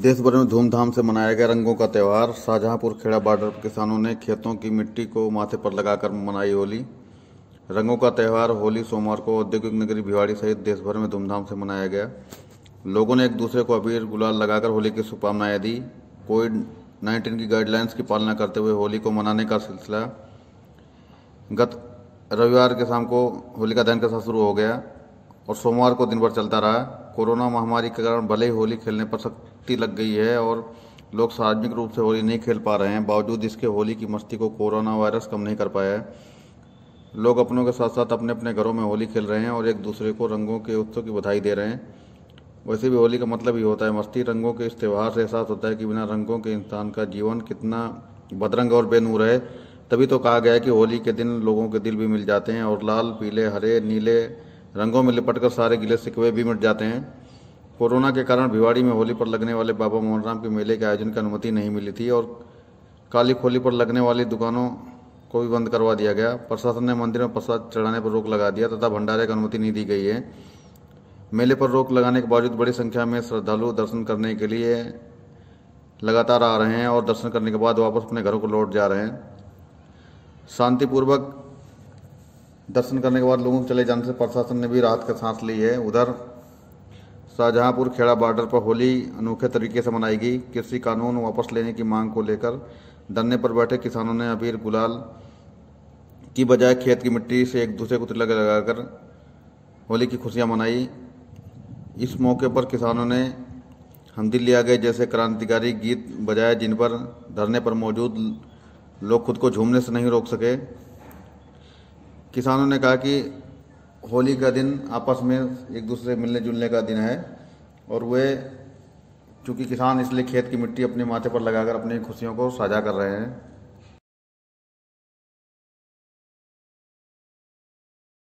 देश भर में धूमधाम से मनाया गया रंगों का त्यौहार शाहजहांपुर खेड़ा बॉर्डर पर किसानों ने खेतों की मिट्टी को माथे पर लगाकर मनाई होली रंगों का त्यौहार होली सोमवार को औद्योगिक नगरी भिवाड़ी सहित देश भर में धूमधाम से मनाया गया लोगों ने एक दूसरे को अबीर गुलाल लगाकर होली की शुभकामनाएं दी कोविड नाइन्टीन की गाइडलाइंस की पालना करते हुए होली को मनाने का सिलसिला गत रविवार के शाम को होलिका दहन के साथ शुरू हो गया और सोमवार को दिन भर चलता रहा कोरोना महामारी के कारण भले ही होली खेलने पर सख्त सख्ती लग गई है और लोग सार्वजनिक रूप से होली नहीं खेल पा रहे हैं बावजूद इसके होली की मस्ती को कोरोना वायरस कम नहीं कर पाया है लोग अपनों के साथ साथ अपने अपने घरों में होली खेल रहे हैं और एक दूसरे को रंगों के उत्सव की बधाई दे रहे हैं वैसे भी होली का मतलब ही होता है मस्ती रंगों के इस त्यौहार से एहसास होता है कि बिना रंगों के इंसान का जीवन कितना बदरंग और बेनूर है तभी तो कहा गया है कि होली के दिन लोगों के दिल भी मिल जाते हैं और लाल पीले हरे नीले रंगों में लिपट कर सारे गिले सिकवे भी मिट जाते हैं कोरोना के कारण भिवाड़ी में होली पर लगने वाले बाबा मोहनराम के मेले के आयोजन की अनुमति नहीं मिली थी और काली खोली पर लगने वाली दुकानों को भी बंद करवा दिया गया प्रशासन ने मंदिर में प्रसाद चढ़ाने पर रोक लगा दिया तथा भंडारे की अनुमति नहीं दी गई है मेले पर रोक लगाने के बावजूद बड़ी संख्या में श्रद्धालु दर्शन करने के लिए लगातार आ रहे हैं और दर्शन करने के बाद वापस अपने घरों को लौट जा रहे हैं शांतिपूर्वक दर्शन करने के बाद लोगों को चले जाने से प्रशासन ने भी राहत का सांस ली है उधर शाहजहांपुर खेड़ा बॉर्डर पर होली अनोखे तरीके से मनाई गई कृषि कानून वापस लेने की मांग को लेकर धरने पर बैठे किसानों ने अबीर गुलाल की बजाय खेत की मिट्टी से एक दूसरे को तिलक लगाकर होली की खुशियां मनाई इस मौके पर किसानों ने हमदी लिया गए जैसे क्रांतिकारी गीत बजाए जिन पर धरने पर मौजूद लोग खुद को झूमने से नहीं रोक सके किसानों ने कहा कि होली का दिन आपस में एक दूसरे मिलने जुलने का दिन है और वे चूँकि किसान इसलिए खेत की मिट्टी अपने माथे पर लगाकर अपनी खुशियों को साझा कर रहे हैं